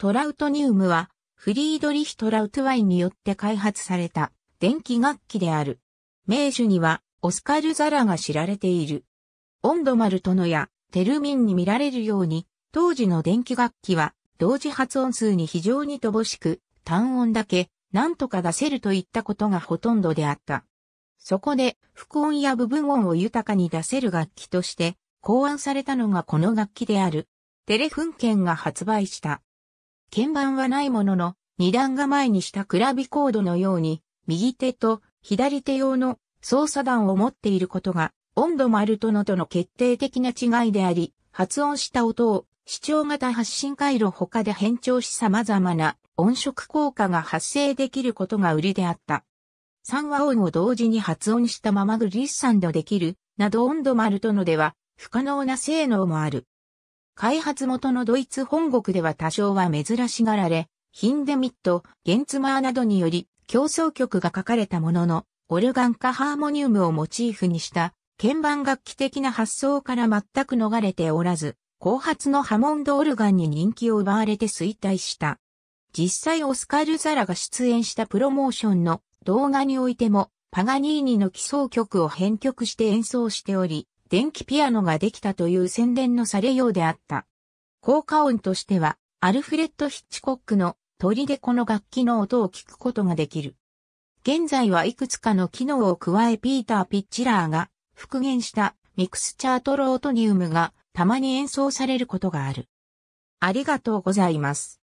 トラウトニウムは、フリードリヒ・トラウトワイによって開発された電気楽器である。名手には、オスカル・ザラが知られている。オンドマルノやテルミンに見られるように、当時の電気楽器は、同時発音数に非常に乏しく、単音だけ、なんとか出せるといったことがほとんどであった。そこで、副音や部分音を豊かに出せる楽器として、考案されたのがこの楽器である。テレフン券が発売した鍵盤はないものの、二段構えにしたクラビコードのように、右手と左手用の操作弾を持っていることが、温度丸とのとの決定的な違いであり、発音した音を視聴型発信回路他で変調し様々な音色効果が発生できることが売りであった。3和音を同時に発音したままグリッサンドできる、など温度丸とのでは不可能な性能もある。開発元のドイツ本国では多少は珍しがられ、ヒンデミット、ゲンツマーなどにより競争曲が書かれたものの、オルガン化ハーモニウムをモチーフにした鍵盤楽器的な発想から全く逃れておらず、後発のハモンドオルガンに人気を奪われて衰退した。実際オスカル・ザラが出演したプロモーションの動画においても、パガニーニの基礎曲を編曲して演奏しており、電気ピアノができたという宣伝のされようであった。効果音としては、アルフレッド・ヒッチコックの砦この楽器の音を聞くことができる。現在はいくつかの機能を加えピーター・ピッチラーが復元したミクスチャートロートニウムがたまに演奏されることがある。ありがとうございます。